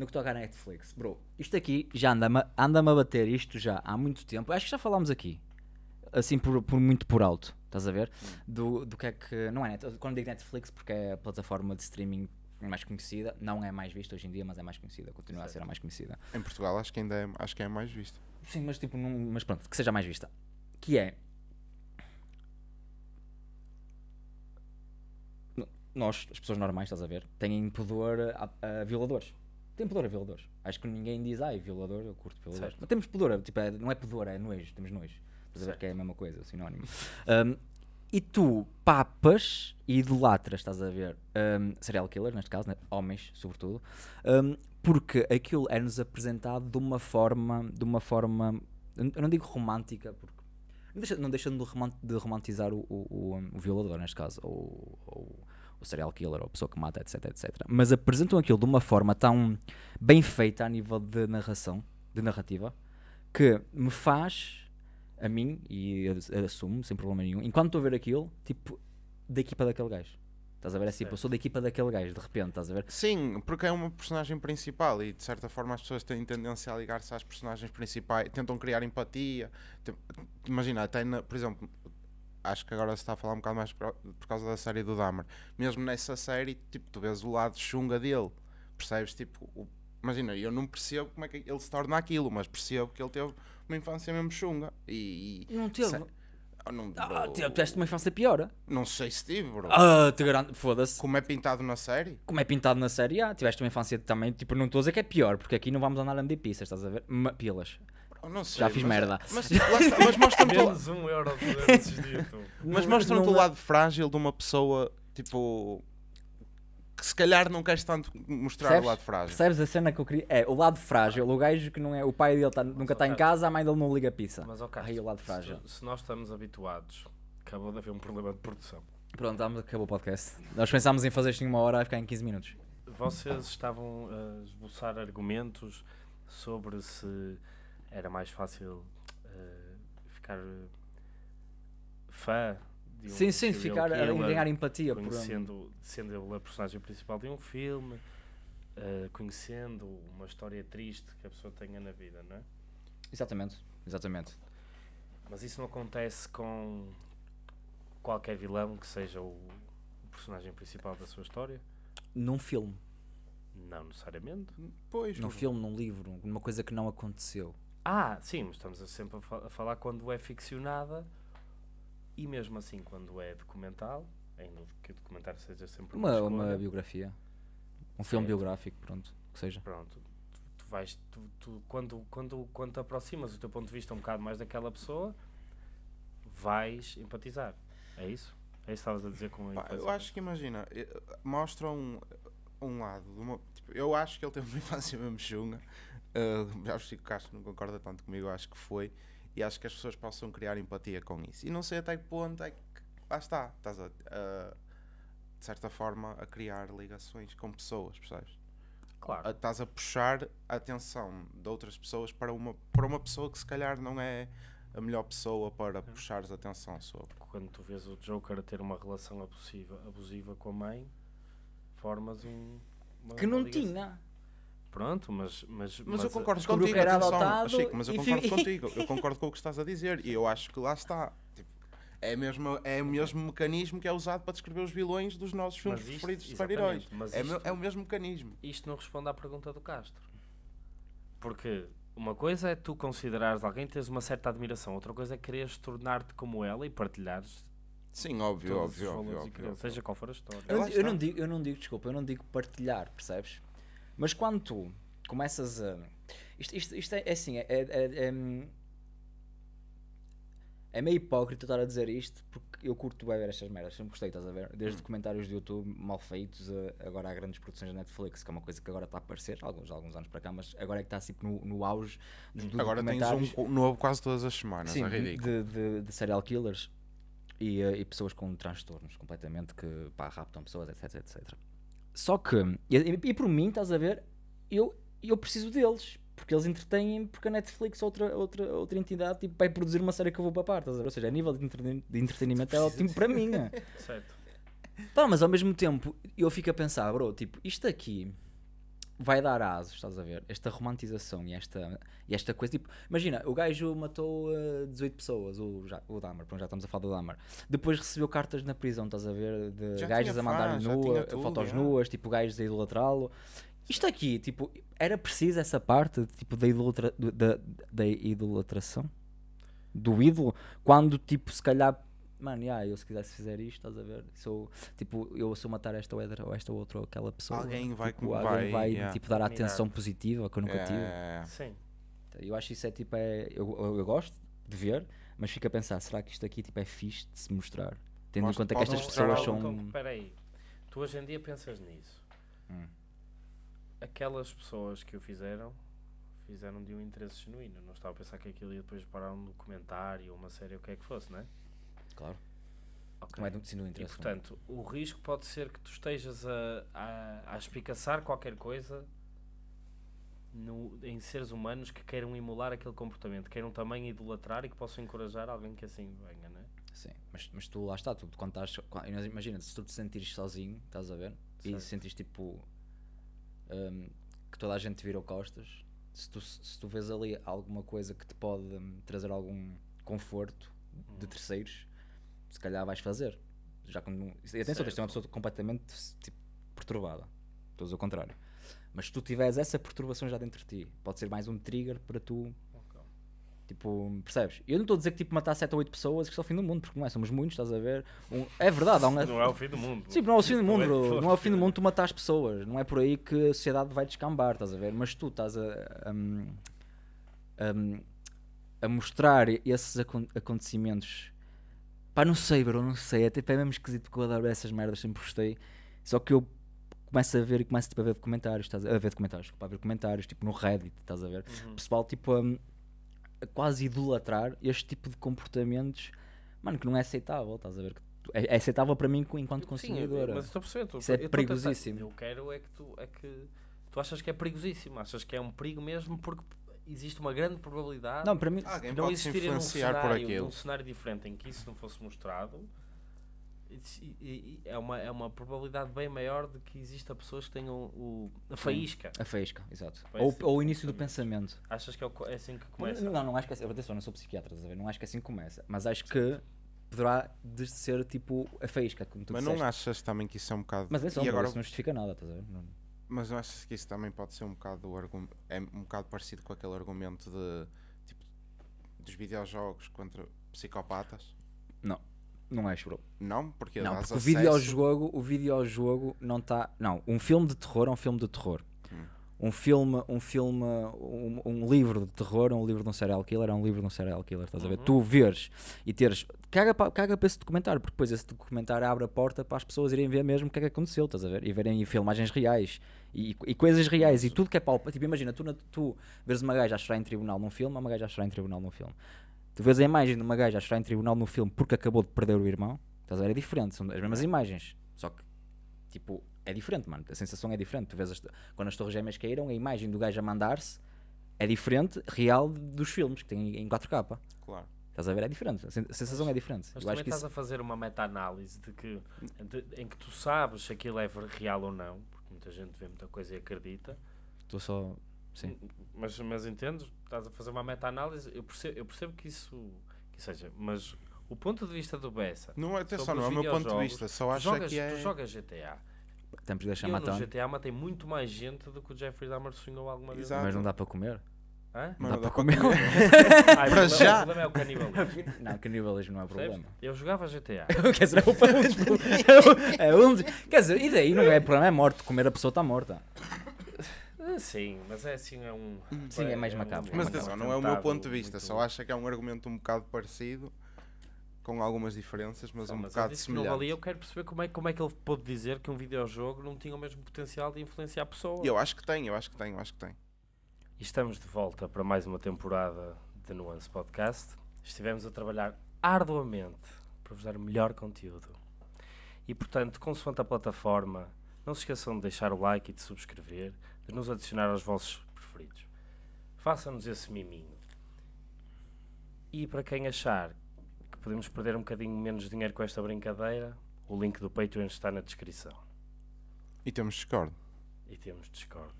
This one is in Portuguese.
no que toca à Netflix. Bro, isto aqui já anda-me anda a bater isto já há muito tempo. Acho que já falámos aqui. Assim, por, por muito por alto. Estás a ver? Hum. Do, do que é que. Não é Quando digo Netflix, porque é a plataforma de streaming mais conhecida. Não é mais vista hoje em dia, mas é mais conhecida. Continua certo. a ser a mais conhecida. Em Portugal, acho que ainda é, acho que é mais vista. Sim, mas tipo. Não, mas pronto, que seja mais vista. Que é. Nós, as pessoas normais, estás a ver, têm poder a, a violadores tem pudor a violadores. Acho que ninguém diz, ai, violador, eu curto violadores. Certo. Mas temos pudor, tipo, é, não é pudor, é nojo, temos nojo. Estás a ver que é a mesma coisa, o sinónimo. Um, e tu papas e idolatras, estás a ver, um, serial killers neste caso, né? homens, sobretudo, um, porque aquilo é-nos apresentado de uma forma, de uma forma, eu não digo romântica, porque não deixando de, romantizar o, o, o, o violador, neste caso, ou, ou o serial killer ou a pessoa que mata, etc, etc. Mas apresentam aquilo de uma forma tão bem feita a nível de narração, de narrativa, que me faz, a mim, e assumo sem problema nenhum, enquanto estou a ver aquilo, tipo, da equipa daquele gajo. Estás a ver? É assim, eu sou da equipa daquele gajo, de repente, estás a ver? Sim, porque é uma personagem principal e de certa forma as pessoas têm tendência a ligar-se às personagens principais, tentam criar empatia. Imagina, até na, por exemplo, acho que agora se está a falar um bocado mais por, por causa da série do Dahmer. Mesmo nessa série, tipo, tu vês o lado chunga dele, percebes? Tipo, o, imagina, eu não percebo como é que ele se torna aquilo, mas percebo que ele teve uma infância mesmo chunga. E, e não teve. Se, ah, não, ah, tiveste uma infância pior? Ah? Não sei se tive, bro. Ah, te garanto, foda-se. Como é pintado na série? Como é pintado na série, ah, tiveste uma infância também. Tipo, não estou a dizer que é pior, porque aqui não vamos andar a medir pistas, estás a ver? pilas. Não sei, já fiz mas, merda. Mas, tipo, mostra-me é um Mas o lado frágil de uma pessoa tipo que se calhar não queres tanto mostrar o lado frágil. Percebes a cena que eu queria? É, o lado frágil, o gajo que não é. O pai dele tá, nunca está em casa, a mãe dele não liga a pizza. Mas ok, aí o lado frágil. Se, se, nós estamos habituados, acabou de haver um problema de produção. Pronto, acabou o podcast. Nós pensámos em fazer isto em uma hora, vai ficar em 15 minutos. Vocês estavam a esboçar argumentos sobre se era mais fácil uh, ficar eh, fã de um Sim, sim, ficar a ganhar empatia por Sendo ele a personagem principal de um filme, uh, conhecendo uma história triste que a pessoa tenha na vida, não é? Exatamente, exatamente. Mas isso não acontece com qualquer vilão que seja o personagem principal da sua história? Num filme. Não necessariamente. Pois. Num filme, num livro, numa coisa que não aconteceu. Ah, sim, estamos sempre a, a falar quando é ficcionada e mesmo assim quando é documental, ainda que o documentário seja sempre uma, uma, uma biografia, um filme biográfico, pronto, que seja. Pronto, tu, tu vais, tu, tu, quando, quando, quando te aproximas o teu ponto de vista um bocado mais daquela pessoa, vais empatizar. É isso? É isso que estavas a dizer com a Pá, Eu acho que imagina, eh, mostra um, um lado. Uma, tipo, eu acho que ele tem uma infância mesmo chunga. Uh, que o Castro não concorda tanto comigo, acho que foi. E acho que as pessoas possam criar empatia com isso. E não sei até que ponto é que. Lá está. Estás a, uh, de certa forma a criar ligações com pessoas, percebes? Claro. A, estás a puxar a atenção de outras pessoas para uma, para uma pessoa que se calhar não é a melhor pessoa para okay. puxares a atenção sobre. Quando tu vês o Joker a ter uma relação abusiva, abusiva com a mãe, formas um. que não ligação. tinha. Pronto, mas. Mas, mas, mas eu concordo contigo, era é adotado, Chico, mas eu concordo fi... contigo. Eu concordo com o que estás a dizer. E eu acho que lá está. Tipo, é, mesmo, é o mesmo mecanismo que é usado para descrever os vilões dos nossos filmes isto, preferidos de super-heróis. É, é o mesmo mecanismo. Isto não responde à pergunta do Castro. Porque uma coisa é tu considerares alguém, teres uma certa admiração, outra coisa é quereres tornar-te como ela e partilhares Sim, óbvio, óbvio, óbvio, óbvio, Seja qual for a história. Eu eu não, digo, eu não digo, desculpa, eu não digo partilhar, percebes? Mas quando tu começas a. Isto, isto, isto é, é, assim, é, é, é, é, hum, é meio hipócrita estar a dizer isto, porque eu curto bem ver estas merdas, sempre gostei, estás a ver? Desde hum. comentários de YouTube mal feitos, eh, a, agora há grandes produções da Netflix, que é uma coisa que agora está a aparecer, alguns, alguns anos para cá, mas agora é que está assim no, no auge dos agora Agora tens um novo quase todas as semanas, Sim, é ridículo. De, de, de serial killers e, eh, e pessoas com transtornos completamente que pá, raptam pessoas, etc, etc. Só que, e, e por mim, estás a ver, eu, eu preciso deles. Porque eles entretêm porque a Netflix, é outra, outra, outra entidade, tipo, vai produzir uma série que eu vou papar, estás a ver? Ou seja, a nível de, entreten de entretenimento é ótimo para mim. Né? Certo. Pá, mas ao mesmo tempo, eu fico a pensar, bro, tipo, isto aqui vai dar asos, estás a ver? Esta romantização e esta, e esta coisa. Tipo, imagina, o gajo matou uh, eh, 18 pessoas, o, o Dahmer, pronto, já estamos a falar do Dahmer. Depois recebeu cartas na prisão, estás a ver? De já gajos a mandar nua, tudo, fotos é. nuas, tipo gajos a idolatrá-lo. Isto aqui, tipo, era preciso essa parte tipo, da, idolatra, da, da idolatração? Do ídolo? Quando, tipo, se calhar mano, yeah, eu se quisesse fizer isto, estás a ver? Sou, tipo, eu sou matar esta ou, esta, ou esta ou outra ou aquela pessoa, alguém vai, tipo, alguém vai, vai yeah. tipo, dar a atenção positiva que eu nunca yeah. tive. Sim. Então, eu acho isso é tipo, é, eu, eu, gosto de ver, mas fico a pensar, será que isto aqui tipo, é fixe de se mostrar? Tendo Mostra, em conta que estas pessoas são. Espera aí tu hoje em dia pensas nisso. Hum. Aquelas pessoas que o fizeram fizeram de um interesse genuíno. Não estava a pensar que aquilo ia depois parar um documentário, ou uma série, o que é que fosse, não é? Claro. Okay. Não é de, não interessa. E, portanto, o risco pode ser que tu estejas a, a, a espicaçar qualquer coisa no, em seres humanos que queiram emular aquele comportamento, queiram também idolatrar e que possam encorajar alguém que assim venha, né? Sim, mas, mas tu lá está, tu quando estás. Imagina, se tu te sentires sozinho, estás a ver? Certo. E sentires tipo. Um, que toda a gente te virou costas, se tu, se tu vês ali alguma coisa que te pode hum, trazer algum conforto hum. de terceiros, se calhar vais fazer. Já quando, e atenção, tens de uma pessoa completamente tipo, perturbada. Estou ao contrário. Mas se tu tiveres essa perturbação já dentro de ti, pode ser mais um trigger para tu. Okay. Tipo, percebes? Eu não estou a dizer que tipo, matar 7 ou 8 pessoas que é o fim do mundo, porque não é, somos muitos, estás a ver? Um, é verdade, um... não é o fim do mundo. Sim, não é o fim do mundo, não, é o é fim do mundo tu matar as pessoas, não é por aí que a sociedade vai descambar, estás a ver? Mas tu estás a, a mostrar esses acontecimentos Pá, não sei, bro, não sei. É, tipo, é mesmo esquisito porque eu adoro essas merdas, sempre gostei. Só que eu começo a ver e começo tipo, a ver comentários estás a, ver comentários desculpa, a ver comentários, tipo no Reddit, estás a ver? Uhum. Pessoal, tipo, a, hum, a quase idolatrar este tipo de comportamentos, mano, que não é aceitável, estás a ver? É, é aceitável para mim enquanto consumidora. Sim, mas estou a perceber, Isso é eu perigosíssimo. eu quero é que tu, é que tu achas que é perigosíssimo, achas que é um perigo mesmo porque existe uma grande probabilidade não, para mim, não pode existir um cenário, por um cenário diferente em que isso não fosse mostrado. É uma, é uma probabilidade bem maior de que exista pessoas que tenham o, a faísca. a faísca, exato. Ou, ou, o início do pensamento. Achas que é, é assim que começa? Não, não acho que é assim. Atenção, não sou psiquiatra, não acho que é assim que começa. Mas acho que poderá ser tipo a faísca, como tu Mas disseste. não achas também que isso é um bocado. Mas atenção, e agora... isso não justifica nada, estás a ver? Não... Mas eu acho que isso também pode ser um bocado argumento, é um bocado parecido com aquele argumento de tipo dos videojogos contra psicopatas. Não, não é bro. Não, porque, não, porque o videojogo, o videojogo não está, não, um filme de terror é um filme de terror um filme, um filme, um, um, livro de terror, um livro de um serial killer, é um livro de um serial killer, estás uhum. a ver? Uhum. Tu veres e teres. Caga para, caga para esse documentário, porque depois esse documentário abre a porta para as pessoas irem ver mesmo o que é que aconteceu, estás a ver? E verem filmagens reais e, e coisas reais e tudo que é palpável. Tipo, imagina, tu, na, tu vês uma gaja a chorar em tribunal num filme, uma gaja a chorar em tribunal num filme. Tu vês a imagem de uma gaja a chorar em tribunal num filme porque acabou de perder o irmão, estás a ver? É diferente, são as mesmas é. imagens, só que tipo, é diferente, mano. A sensação é diferente. Tu vês as, quando as torres gêmeas caíram, a imagem do gajo a mandar-se é diferente, real, dos filmes que tem em 4K. Claro. Estás a ver? É diferente. A sensação mas, é diferente. Mas Eu acho que estás isso... a fazer uma meta-análise de que, de, em que tu sabes se aquilo é real ou não, porque muita gente vê muita coisa e acredita. Estou só... Sim. Mas, mas entendo Estás a fazer uma meta-análise. Eu percebo, eu percebo que isso... Que seja, mas o ponto de vista do Bessa. Não, é, atenção, não é o meu ponto de vista, só acho jogas, que é. Tu jogas GTA. Temos de eu no GTA matei muito mais gente do que o Jeffrey Dahmer sonhou alguma vez. Mas não dá para comer? Hã? Não, dá, dá para comer. comer. Ai, para já. O problema é o canibalismo. Não, canibalismo não é problema. Eu jogava GTA. quer dizer, é o tipo, é um, é Quer dizer, e daí não é problema, é morto. Comer a pessoa está morta. Ah, sim, mas é assim, é um. Sim, é, mais é macabro. Mas atenção, não é o meu ponto de vista, só acho que é um argumento um bocado parecido com algumas diferenças, mas Sim, um mas bocado não é valia. eu quero perceber como é, como é que ele pôde dizer que um videojogo não tinha o mesmo potencial de influenciar a pessoa? Eu acho que tem, eu acho que tem, eu acho que tem. E estamos de volta para mais uma temporada de Nuance Podcast. Estivemos a trabalhar arduamente para vos dar o melhor conteúdo. E portanto, consoante a plataforma, não se esqueçam de deixar o like e de subscrever, de nos adicionar aos vossos preferidos. Façam-nos esse miminho. E para quem achar podemos perder um bocadinho menos dinheiro com esta brincadeira, o link do Patreon está na descrição. E temos Discord. E temos Discord.